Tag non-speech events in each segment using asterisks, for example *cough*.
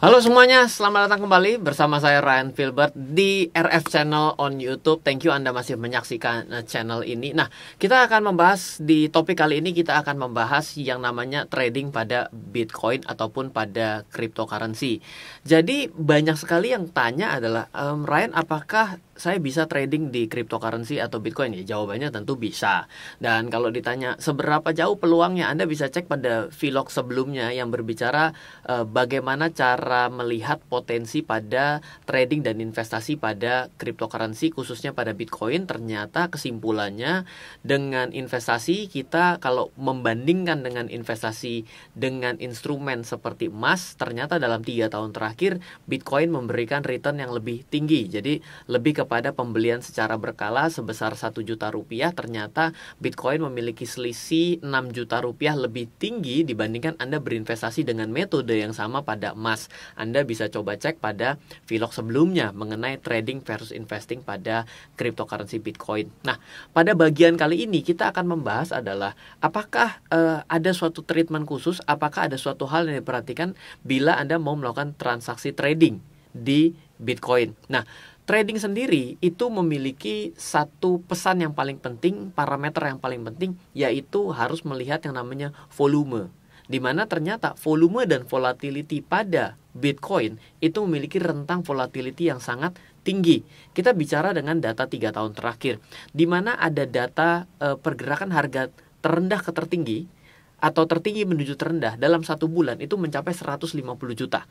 Halo semuanya, selamat datang kembali bersama saya Ryan Filbert di RF Channel on YouTube. Thank you Anda masih menyaksikan eh, channel ini. Nah, kita akan membahas di topik kali ini kita akan membahas yang namanya trading pada Bitcoin ataupun pada cryptocurrency. Jadi banyak sekali yang tanya adalah, ehm, Ryan apakah saya bisa trading di cryptocurrency atau Bitcoin ya? Jawabannya tentu bisa. Dan kalau ditanya seberapa jauh peluangnya, Anda bisa cek pada vlog sebelumnya yang berbicara eh, bagaimana cara melihat potensi pada trading dan investasi pada cryptocurrency khususnya pada Bitcoin. Ternyata kesimpulannya dengan investasi kita kalau membandingkan dengan investasi dengan instrumen seperti emas, ternyata dalam tiga tahun terakhir Bitcoin memberikan return yang lebih tinggi. Jadi lebih ke kepada pembelian secara berkala sebesar 1 juta rupiah, ternyata Bitcoin memiliki selisih 6 juta rupiah lebih tinggi dibandingkan Anda berinvestasi dengan metode yang sama pada emas. Anda bisa coba cek pada vlog sebelumnya mengenai trading versus investing pada cryptocurrency Bitcoin. Nah, pada bagian kali ini kita akan membahas adalah apakah uh, ada suatu treatment khusus, apakah ada suatu hal yang diperhatikan bila Anda mau melakukan transaksi trading di Bitcoin. Nah, Trading sendiri itu memiliki satu pesan yang paling penting, parameter yang paling penting, yaitu harus melihat yang namanya volume. Di mana ternyata volume dan volatility pada Bitcoin itu memiliki rentang volatility yang sangat tinggi. Kita bicara dengan data tiga tahun terakhir, di mana ada data e, pergerakan harga terendah ke tertinggi atau tertinggi menuju terendah dalam satu bulan itu mencapai 150 juta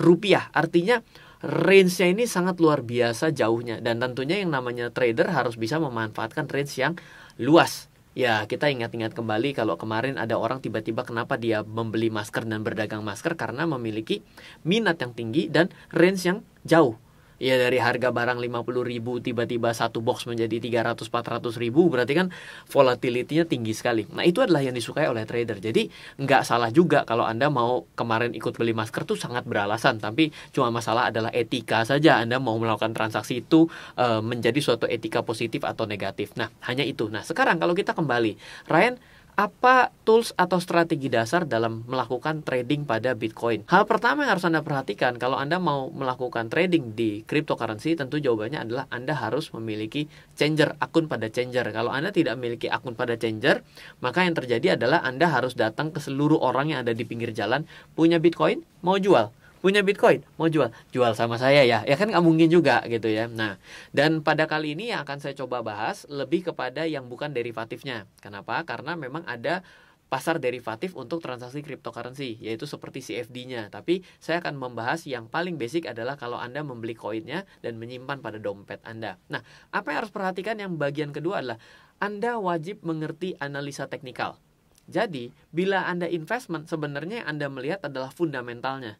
rupiah. Artinya range-nya ini sangat luar biasa jauhnya dan tentunya yang namanya trader harus bisa memanfaatkan range yang luas. Ya, kita ingat-ingat kembali kalau kemarin ada orang tiba-tiba kenapa dia membeli masker dan berdagang masker karena memiliki minat yang tinggi dan range yang jauh ya dari harga barang 50 ribu tiba-tiba satu box menjadi 300-400 ribu berarti kan volatility tinggi sekali nah itu adalah yang disukai oleh trader jadi nggak salah juga kalau anda mau kemarin ikut beli masker tuh sangat beralasan tapi cuma masalah adalah etika saja anda mau melakukan transaksi itu e, menjadi suatu etika positif atau negatif nah hanya itu nah sekarang kalau kita kembali Ryan apa tools atau strategi dasar dalam melakukan trading pada Bitcoin? Hal pertama yang harus Anda perhatikan kalau Anda mau melakukan trading di cryptocurrency tentu jawabannya adalah Anda harus memiliki changer, akun pada changer. Kalau Anda tidak memiliki akun pada changer, maka yang terjadi adalah Anda harus datang ke seluruh orang yang ada di pinggir jalan punya Bitcoin mau jual punya Bitcoin mau jual jual sama saya ya ya kan nggak mungkin juga gitu ya nah dan pada kali ini yang akan saya coba bahas lebih kepada yang bukan derivatifnya kenapa karena memang ada pasar derivatif untuk transaksi cryptocurrency yaitu seperti CFD-nya tapi saya akan membahas yang paling basic adalah kalau Anda membeli koinnya dan menyimpan pada dompet Anda nah apa yang harus perhatikan yang bagian kedua adalah Anda wajib mengerti analisa teknikal jadi, bila Anda investment, sebenarnya Anda melihat adalah fundamentalnya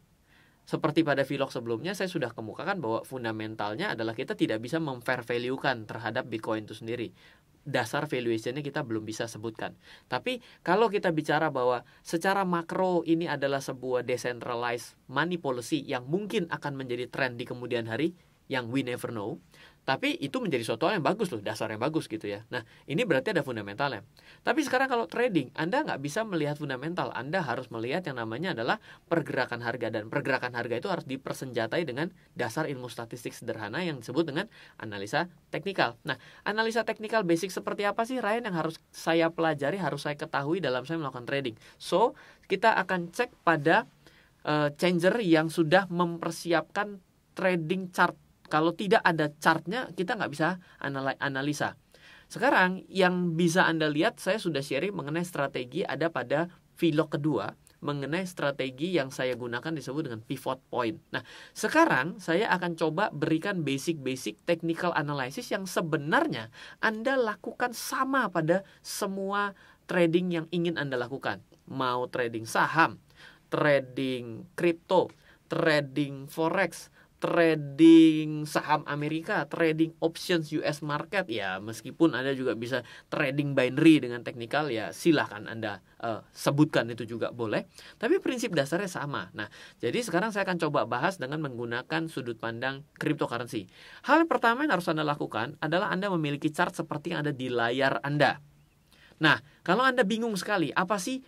seperti pada vlog sebelumnya saya sudah kemukakan bahwa fundamentalnya adalah kita tidak bisa memfair value-kan terhadap Bitcoin itu sendiri dasar valuationnya kita belum bisa sebutkan. Tapi kalau kita bicara bahwa secara makro ini adalah sebuah decentralized money policy yang mungkin akan menjadi tren di kemudian hari yang we never know. Tapi itu menjadi suatu hal yang bagus loh, dasar yang bagus gitu ya. Nah, ini berarti ada fundamentalnya. Tapi sekarang kalau trading, Anda nggak bisa melihat fundamental. Anda harus melihat yang namanya adalah pergerakan harga. Dan pergerakan harga itu harus dipersenjatai dengan dasar ilmu statistik sederhana yang disebut dengan analisa teknikal. Nah, analisa teknikal basic seperti apa sih, Ryan, yang harus saya pelajari, harus saya ketahui dalam saya melakukan trading. So, kita akan cek pada uh, changer yang sudah mempersiapkan trading chart kalau tidak ada chartnya, kita nggak bisa analisa. Sekarang yang bisa Anda lihat, saya sudah sharing mengenai strategi ada pada vlog kedua mengenai strategi yang saya gunakan disebut dengan pivot point. Nah, sekarang saya akan coba berikan basic-basic technical analysis yang sebenarnya Anda lakukan sama pada semua trading yang ingin Anda lakukan. Mau trading saham, trading kripto, trading forex, trading saham Amerika, trading options US market ya meskipun Anda juga bisa trading binary dengan teknikal ya silahkan Anda uh, sebutkan itu juga boleh. Tapi prinsip dasarnya sama. Nah, jadi sekarang saya akan coba bahas dengan menggunakan sudut pandang cryptocurrency. Hal pertama yang harus Anda lakukan adalah Anda memiliki chart seperti yang ada di layar Anda. Nah, kalau Anda bingung sekali, apa sih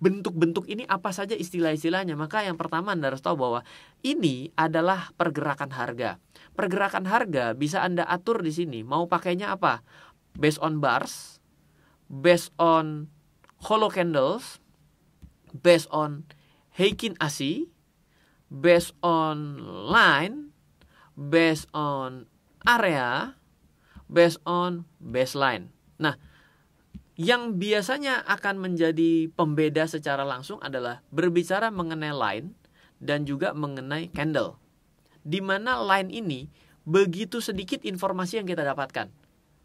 bentuk-bentuk ini apa saja istilah-istilahnya maka yang pertama anda harus tahu bahwa ini adalah pergerakan harga pergerakan harga bisa anda atur di sini mau pakainya apa based on bars based on hollow candles based on heikin asi based on line based on area based on baseline nah yang biasanya akan menjadi pembeda secara langsung adalah berbicara mengenai line dan juga mengenai candle. Di mana line ini begitu sedikit informasi yang kita dapatkan.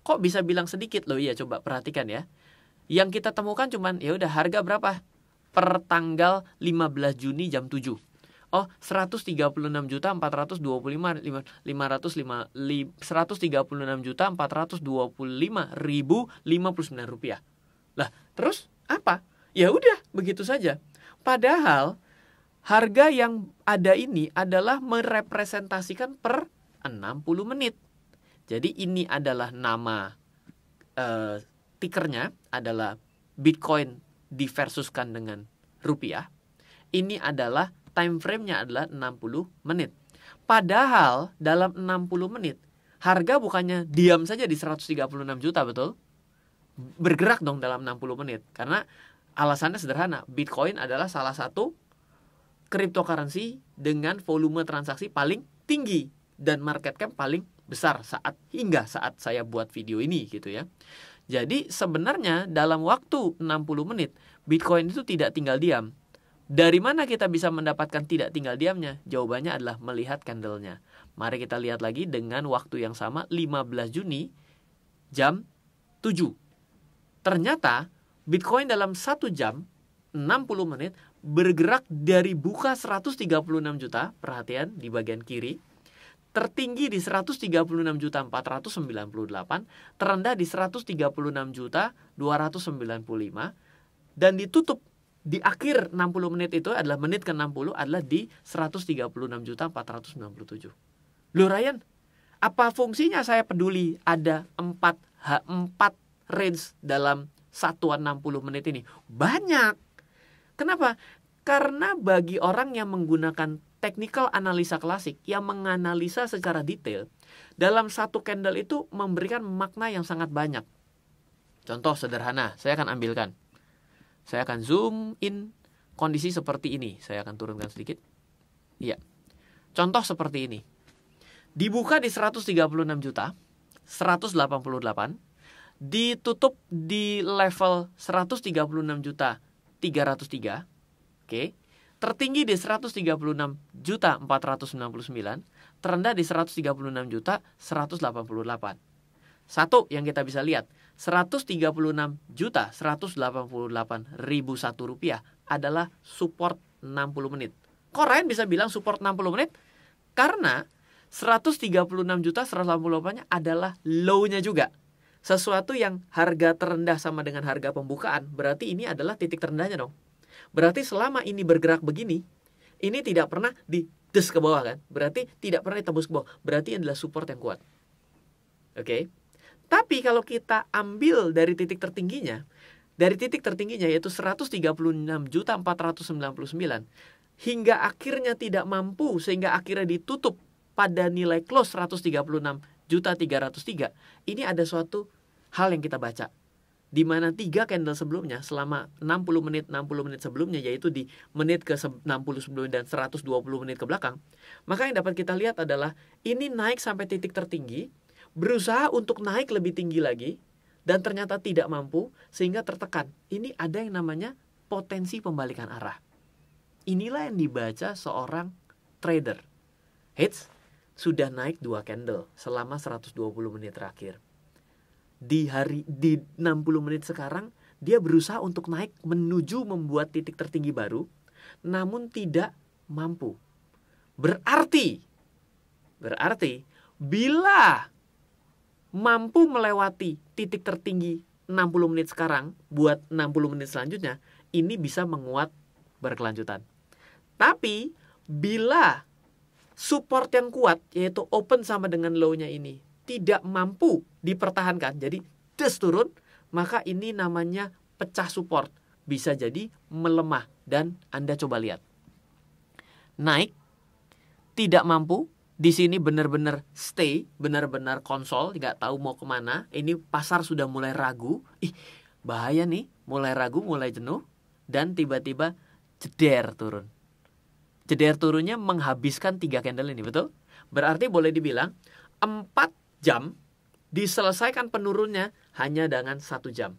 Kok bisa bilang sedikit loh? Ya coba perhatikan ya. Yang kita temukan cuman ya udah harga berapa? Per tanggal 15 Juni jam 7 oh 136 juta 425 505 136 juta 425 ribu 59 rupiah lah terus apa ya udah begitu saja padahal harga yang ada ini adalah merepresentasikan per 60 menit jadi ini adalah nama eh, tikernya adalah Bitcoin diversuskan dengan rupiah ini adalah time frame-nya adalah 60 menit. Padahal dalam 60 menit harga bukannya diam saja di 136 juta betul? Bergerak dong dalam 60 menit karena alasannya sederhana, Bitcoin adalah salah satu cryptocurrency dengan volume transaksi paling tinggi dan market cap paling besar saat hingga saat saya buat video ini gitu ya. Jadi sebenarnya dalam waktu 60 menit Bitcoin itu tidak tinggal diam. Dari mana kita bisa mendapatkan tidak tinggal diamnya? Jawabannya adalah melihat candlenya. Mari kita lihat lagi dengan waktu yang sama 15 Juni jam 7. Ternyata Bitcoin dalam satu jam 60 menit bergerak dari buka 136 juta, perhatian di bagian kiri, tertinggi di 136 juta 498, terendah di 136 juta 295 dan ditutup di akhir 60 menit itu adalah menit ke-60 adalah di 136 juta 136.497. Lu Ryan, apa fungsinya saya peduli ada 4 H4 range dalam satuan 60 menit ini? Banyak. Kenapa? Karena bagi orang yang menggunakan technical analisa klasik yang menganalisa secara detail, dalam satu candle itu memberikan makna yang sangat banyak. Contoh sederhana, saya akan ambilkan saya akan zoom in kondisi seperti ini. Saya akan turunkan sedikit. Iya. Contoh seperti ini. Dibuka di 136 juta, 188, ditutup di level 136 juta 303. Oke. Tertinggi di 136 juta 499, terendah di 136 juta 188. Satu yang kita bisa lihat, 136 juta 188 satu rupiah adalah support 60 menit. Kok Ryan bisa bilang support 60 menit? Karena 136 juta 188 nya adalah low-nya juga. Sesuatu yang harga terendah sama dengan harga pembukaan, berarti ini adalah titik terendahnya dong. Berarti selama ini bergerak begini, ini tidak pernah di des ke bawah kan? Berarti tidak pernah ditembus ke bawah. Berarti adalah support yang kuat. Oke. Okay? Tapi kalau kita ambil dari titik tertingginya, dari titik tertingginya yaitu 136.499 hingga akhirnya tidak mampu sehingga akhirnya ditutup pada nilai close 136.303. Ini ada suatu hal yang kita baca di mana tiga candle sebelumnya selama 60 menit 60 menit sebelumnya yaitu di menit ke 60 sebelum dan 120 menit ke belakang maka yang dapat kita lihat adalah ini naik sampai titik tertinggi berusaha untuk naik lebih tinggi lagi dan ternyata tidak mampu sehingga tertekan. Ini ada yang namanya potensi pembalikan arah. Inilah yang dibaca seorang trader. Hits sudah naik dua candle selama 120 menit terakhir. Di hari di 60 menit sekarang dia berusaha untuk naik menuju membuat titik tertinggi baru namun tidak mampu. Berarti berarti bila mampu melewati titik tertinggi 60 menit sekarang buat 60 menit selanjutnya, ini bisa menguat berkelanjutan. Tapi bila support yang kuat yaitu open sama dengan low-nya ini tidak mampu dipertahankan, jadi des turun, maka ini namanya pecah support. Bisa jadi melemah dan Anda coba lihat. Naik, tidak mampu, di sini benar-benar stay, benar-benar konsol, nggak tahu mau kemana. Ini pasar sudah mulai ragu. Ih, bahaya nih, mulai ragu, mulai jenuh, dan tiba-tiba jeder turun. Jeder turunnya menghabiskan tiga candle ini, betul? Berarti boleh dibilang empat jam diselesaikan penurunnya hanya dengan satu jam.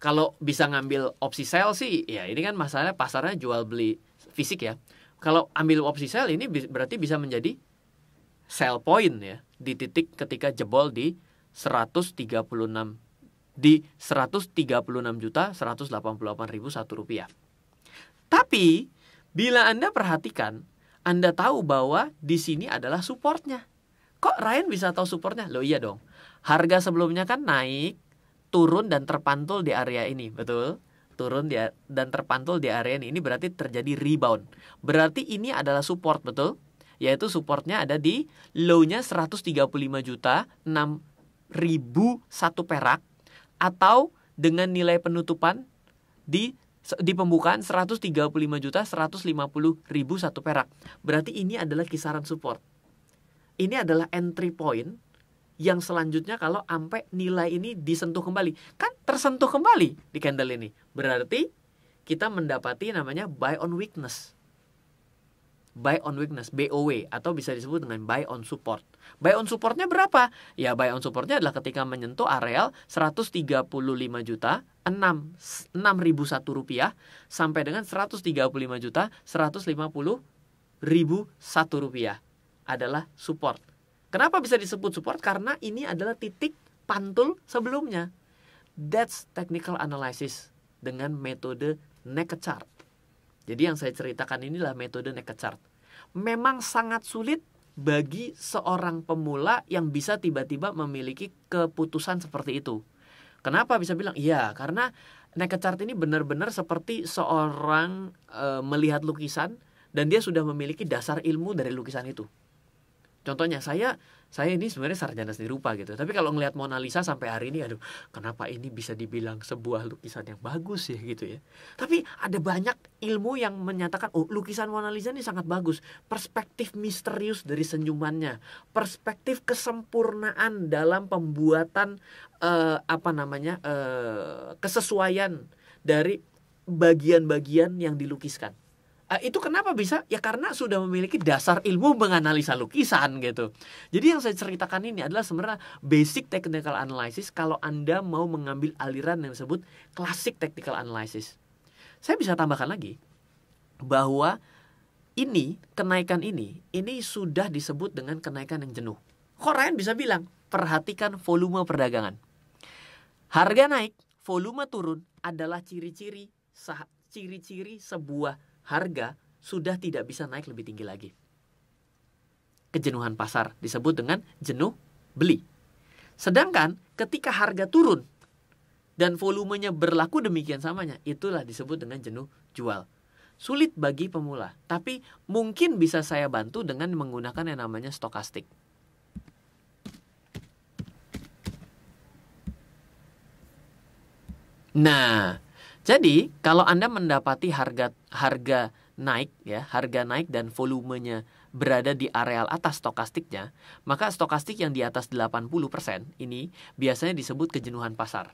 Kalau bisa ngambil opsi sell sih, ya ini kan masalahnya pasarnya jual beli fisik ya. Kalau ambil opsi sell ini berarti bisa menjadi sell point ya di titik ketika jebol di 136 di 136 juta 188 ribu satu rupiah. Tapi bila Anda perhatikan, Anda tahu bahwa di sini adalah supportnya. Kok Ryan bisa tahu supportnya? Lo iya dong. Harga sebelumnya kan naik, turun dan terpantul di area ini, betul? turun di, dan terpantul di area ini berarti terjadi rebound. Berarti ini adalah support betul? Yaitu supportnya ada di low-nya 135 juta 6 perak atau dengan nilai penutupan di di pembukaan 135 juta 150 ribu satu perak. Berarti ini adalah kisaran support. Ini adalah entry point yang selanjutnya kalau sampai nilai ini disentuh kembali kan tersentuh kembali di candle ini berarti kita mendapati namanya buy on weakness buy on weakness BOW atau bisa disebut dengan buy on support. Buy on supportnya berapa? Ya buy on supportnya adalah ketika menyentuh areal 135 juta 6 6001 rupiah sampai dengan 135 juta 150 ribu satu rupiah adalah support. Kenapa bisa disebut support? Karena ini adalah titik pantul sebelumnya. That's technical analysis dengan metode naked chart. Jadi yang saya ceritakan inilah metode naked chart. Memang sangat sulit bagi seorang pemula yang bisa tiba-tiba memiliki keputusan seperti itu. Kenapa bisa bilang? Iya, karena naked chart ini benar-benar seperti seorang e, melihat lukisan dan dia sudah memiliki dasar ilmu dari lukisan itu. Contohnya saya saya ini sebenarnya sarjana seni rupa gitu. Tapi kalau ngelihat Mona Lisa sampai hari ini aduh, kenapa ini bisa dibilang sebuah lukisan yang bagus ya gitu ya. Tapi ada banyak ilmu yang menyatakan oh lukisan Mona Lisa ini sangat bagus. Perspektif misterius dari senyumannya, perspektif kesempurnaan dalam pembuatan eh, apa namanya? Eh, kesesuaian dari bagian-bagian yang dilukiskan uh, itu kenapa bisa? Ya karena sudah memiliki dasar ilmu menganalisa lukisan gitu. Jadi yang saya ceritakan ini adalah sebenarnya basic technical analysis kalau Anda mau mengambil aliran yang disebut classic technical analysis. Saya bisa tambahkan lagi bahwa ini kenaikan ini ini sudah disebut dengan kenaikan yang jenuh. Kok Ryan bisa bilang perhatikan volume perdagangan. Harga naik, volume turun adalah ciri-ciri ciri-ciri sebuah harga sudah tidak bisa naik lebih tinggi lagi. Kejenuhan pasar disebut dengan jenuh beli. Sedangkan ketika harga turun dan volumenya berlaku demikian samanya, itulah disebut dengan jenuh jual. Sulit bagi pemula, tapi mungkin bisa saya bantu dengan menggunakan yang namanya stokastik. Nah, jadi, kalau Anda mendapati harga harga naik ya, harga naik dan volumenya berada di areal atas stokastiknya, maka stokastik yang di atas 80% ini biasanya disebut kejenuhan pasar.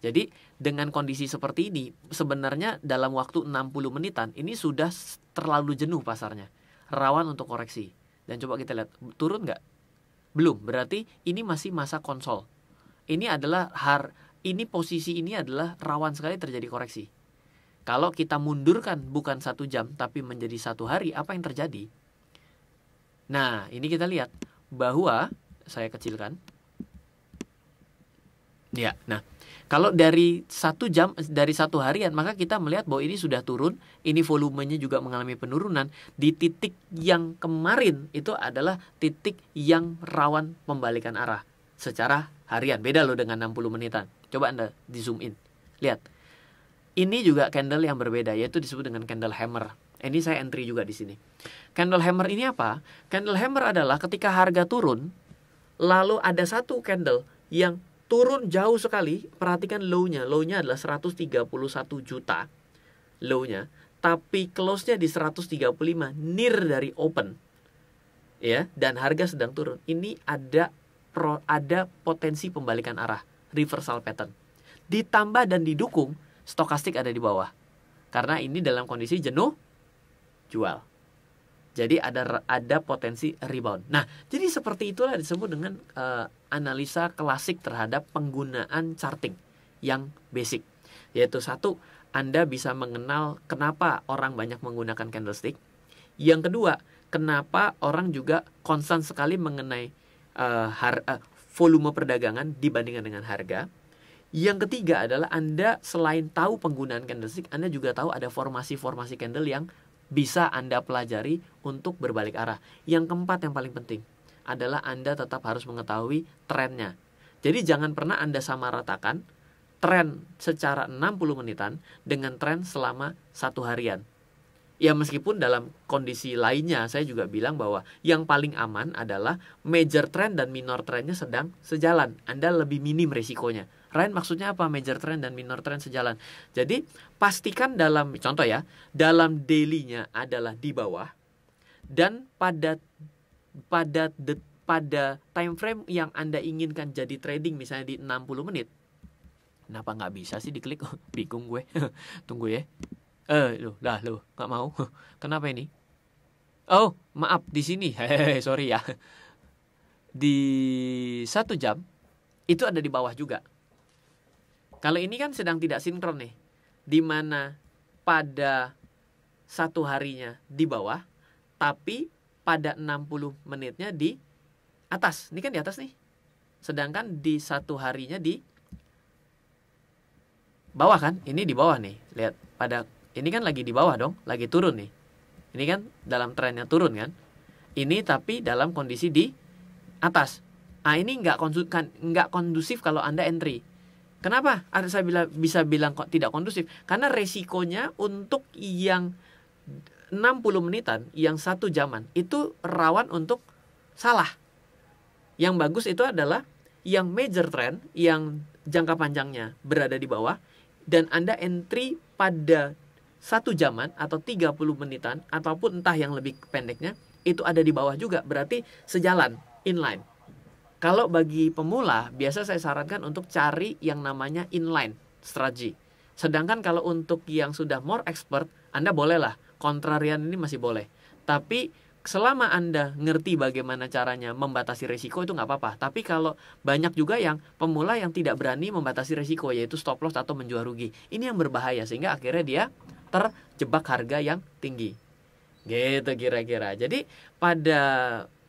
Jadi dengan kondisi seperti ini sebenarnya dalam waktu 60 menitan ini sudah terlalu jenuh pasarnya, rawan untuk koreksi. Dan coba kita lihat turun nggak? Belum, berarti ini masih masa konsol. Ini adalah har ini posisi ini adalah rawan sekali terjadi koreksi. Kalau kita mundurkan bukan satu jam tapi menjadi satu hari, apa yang terjadi? Nah, ini kita lihat bahwa saya kecilkan. Ya, nah kalau dari satu jam dari satu harian maka kita melihat bahwa ini sudah turun, ini volumenya juga mengalami penurunan di titik yang kemarin itu adalah titik yang rawan pembalikan arah secara harian. Beda loh dengan 60 menitan. Coba Anda di zoom in. Lihat. Ini juga candle yang berbeda yaitu disebut dengan candle hammer. Ini saya entry juga di sini. Candle hammer ini apa? Candle hammer adalah ketika harga turun lalu ada satu candle yang turun jauh sekali. Perhatikan low-nya. Low-nya adalah 131 juta. Low-nya tapi close-nya di 135 near dari open ya dan harga sedang turun ini ada pro, ada potensi pembalikan arah reversal pattern. Ditambah dan didukung stokastik ada di bawah. Karena ini dalam kondisi jenuh jual. Jadi ada ada potensi rebound. Nah, jadi seperti itulah disebut dengan uh, analisa klasik terhadap penggunaan charting yang basic. Yaitu satu, Anda bisa mengenal kenapa orang banyak menggunakan candlestick. Yang kedua, kenapa orang juga konsen sekali mengenai uh, har, uh, volume perdagangan dibandingkan dengan harga. Yang ketiga adalah Anda selain tahu penggunaan candlestick, Anda juga tahu ada formasi-formasi candle yang bisa Anda pelajari untuk berbalik arah. Yang keempat yang paling penting adalah Anda tetap harus mengetahui trennya. Jadi jangan pernah Anda sama ratakan tren secara 60 menitan dengan tren selama satu harian. Ya meskipun dalam kondisi lainnya saya juga bilang bahwa yang paling aman adalah major trend dan minor trendnya sedang sejalan. Anda lebih minim resikonya. Ryan maksudnya apa major trend dan minor trend sejalan. Jadi pastikan dalam contoh ya, dalam daily adalah di bawah dan pada pada the, pada time frame yang Anda inginkan jadi trading misalnya di 60 menit. Kenapa nggak bisa sih diklik? *laughs* Bingung gue. *laughs* Tunggu ya. Eh, lu, dah lu, nggak mau. *laughs* Kenapa ini? Oh, maaf di sini. *laughs* Hehehe, sorry ya. Di satu jam itu ada di bawah juga. Kalau ini kan sedang tidak sinkron nih. Di mana pada satu harinya di bawah, tapi pada 60 menitnya di atas. Ini kan di atas nih. Sedangkan di satu harinya di bawah kan? Ini di bawah nih. Lihat pada ini kan lagi di bawah dong lagi turun nih ini kan dalam trennya turun kan ini tapi dalam kondisi di atas ah ini nggak kan, nggak kondusif kalau anda entry kenapa ada saya bila, bisa bilang kok tidak kondusif karena resikonya untuk yang 60 menitan yang satu jaman itu rawan untuk salah. Yang bagus itu adalah yang major trend yang jangka panjangnya berada di bawah dan Anda entry pada satu jaman atau 30 menitan ataupun entah yang lebih pendeknya itu ada di bawah juga berarti sejalan inline. Kalau bagi pemula biasa saya sarankan untuk cari yang namanya inline strategi. Sedangkan kalau untuk yang sudah more expert Anda bolehlah kontrarian ini masih boleh. Tapi selama Anda ngerti bagaimana caranya membatasi resiko itu nggak apa-apa. Tapi kalau banyak juga yang pemula yang tidak berani membatasi resiko yaitu stop loss atau menjual rugi. Ini yang berbahaya sehingga akhirnya dia terjebak harga yang tinggi. Gitu kira-kira. Jadi pada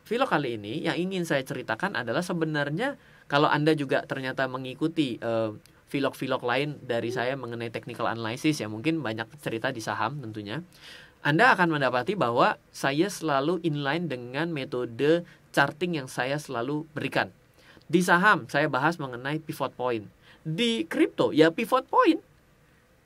vlog kali ini yang ingin saya ceritakan adalah sebenarnya kalau Anda juga ternyata mengikuti uh, vlog-vlog lain dari saya mengenai technical analysis ya mungkin banyak cerita di saham tentunya. Anda akan mendapati bahwa saya selalu inline dengan metode charting yang saya selalu berikan. Di saham saya bahas mengenai pivot point. Di crypto ya pivot point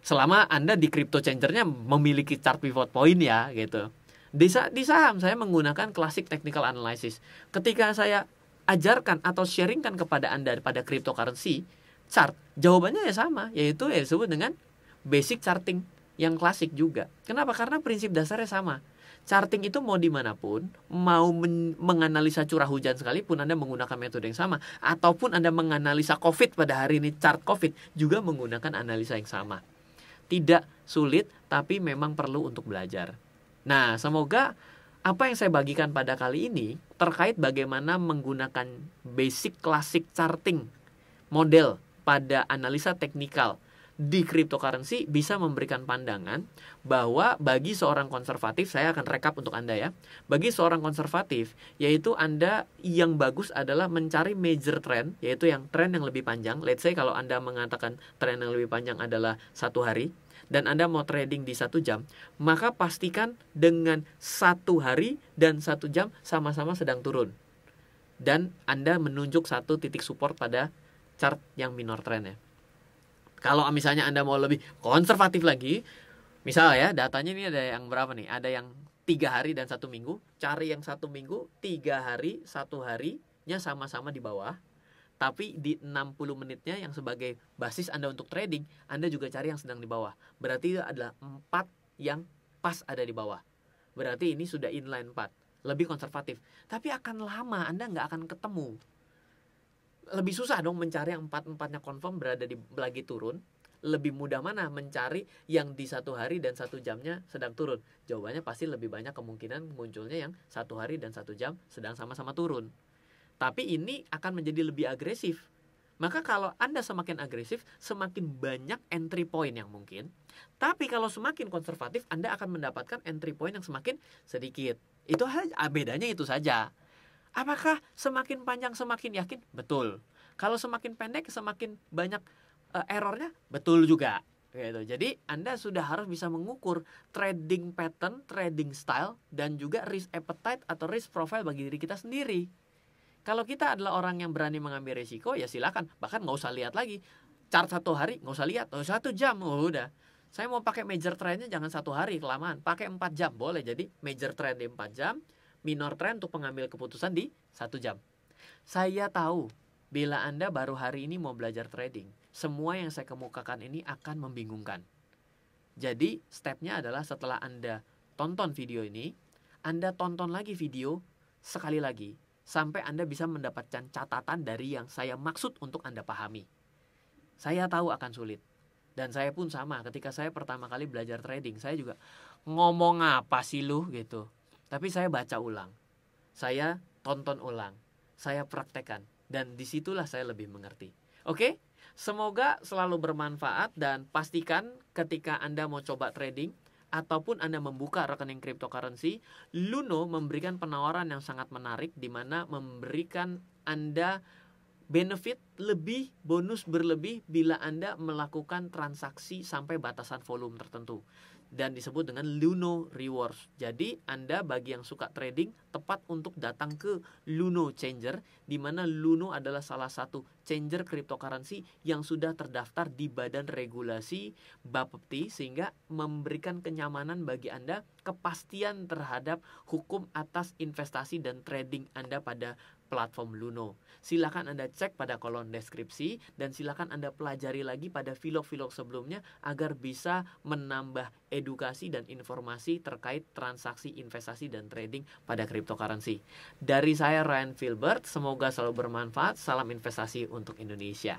selama Anda di crypto changernya memiliki chart pivot point ya gitu. Di, di saham saya menggunakan classic technical analysis. Ketika saya ajarkan atau sharingkan kepada Anda pada cryptocurrency chart, jawabannya ya sama, yaitu ya disebut dengan basic charting yang klasik juga. Kenapa? Karena prinsip dasarnya sama. Charting itu mau dimanapun, mau men menganalisa curah hujan sekalipun Anda menggunakan metode yang sama, ataupun Anda menganalisa COVID pada hari ini, chart COVID juga menggunakan analisa yang sama tidak sulit tapi memang perlu untuk belajar. Nah, semoga apa yang saya bagikan pada kali ini terkait bagaimana menggunakan basic klasik charting model pada analisa teknikal di cryptocurrency bisa memberikan pandangan bahwa bagi seorang konservatif saya akan rekap untuk Anda ya. Bagi seorang konservatif yaitu Anda yang bagus adalah mencari major trend yaitu yang trend yang lebih panjang. Let's say kalau Anda mengatakan trend yang lebih panjang adalah satu hari dan Anda mau trading di satu jam, maka pastikan dengan satu hari dan satu jam sama-sama sedang turun. Dan Anda menunjuk satu titik support pada chart yang minor trend ya. Kalau misalnya Anda mau lebih konservatif lagi, misal ya datanya ini ada yang berapa nih? Ada yang tiga hari dan satu minggu. Cari yang satu minggu, tiga hari, satu harinya sama-sama di bawah. Tapi di 60 menitnya yang sebagai basis Anda untuk trading, Anda juga cari yang sedang di bawah. Berarti itu adalah empat yang pas ada di bawah. Berarti ini sudah inline 4 lebih konservatif. Tapi akan lama, Anda nggak akan ketemu lebih susah dong mencari yang empat empatnya confirm berada di lagi turun lebih mudah mana mencari yang di satu hari dan satu jamnya sedang turun jawabannya pasti lebih banyak kemungkinan munculnya yang satu hari dan satu jam sedang sama-sama turun tapi ini akan menjadi lebih agresif maka kalau Anda semakin agresif, semakin banyak entry point yang mungkin. Tapi kalau semakin konservatif, Anda akan mendapatkan entry point yang semakin sedikit. Itu ah, bedanya itu saja. Apakah semakin panjang semakin yakin? Betul. Kalau semakin pendek semakin banyak uh, errornya? Betul juga. Gitu. Jadi Anda sudah harus bisa mengukur trading pattern, trading style, dan juga risk appetite atau risk profile bagi diri kita sendiri. Kalau kita adalah orang yang berani mengambil resiko ya silakan. Bahkan nggak usah lihat lagi. Chart satu hari, nggak usah lihat. Oh, satu jam, oh, udah. Saya mau pakai major trendnya jangan satu hari kelamaan. Pakai empat jam, boleh. Jadi major trend di empat jam, minor trend untuk pengambil keputusan di satu jam. Saya tahu bila Anda baru hari ini mau belajar trading, semua yang saya kemukakan ini akan membingungkan. Jadi, stepnya adalah setelah Anda tonton video ini, Anda tonton lagi video sekali lagi sampai Anda bisa mendapatkan catatan dari yang saya maksud untuk Anda pahami. Saya tahu akan sulit. Dan saya pun sama ketika saya pertama kali belajar trading, saya juga ngomong apa sih lu gitu. Tapi saya baca ulang. Saya tonton ulang. Saya praktekan. Dan disitulah saya lebih mengerti. Oke? Semoga selalu bermanfaat dan pastikan ketika Anda mau coba trading ataupun Anda membuka rekening cryptocurrency, Luno memberikan penawaran yang sangat menarik di mana memberikan Anda benefit lebih, bonus berlebih bila Anda melakukan transaksi sampai batasan volume tertentu dan disebut dengan Luno Rewards. Jadi Anda bagi yang suka trading tepat untuk datang ke Luno Changer di mana Luno adalah salah satu changer cryptocurrency yang sudah terdaftar di Badan Regulasi Bapepti sehingga memberikan kenyamanan bagi Anda kepastian terhadap hukum atas investasi dan trading Anda pada platform Luno. Silakan Anda cek pada kolom deskripsi dan silakan Anda pelajari lagi pada vlog-vlog sebelumnya agar bisa menambah edukasi dan informasi terkait transaksi investasi dan trading pada cryptocurrency. Dari saya Ryan Filbert, semoga selalu bermanfaat. Salam investasi untuk Indonesia.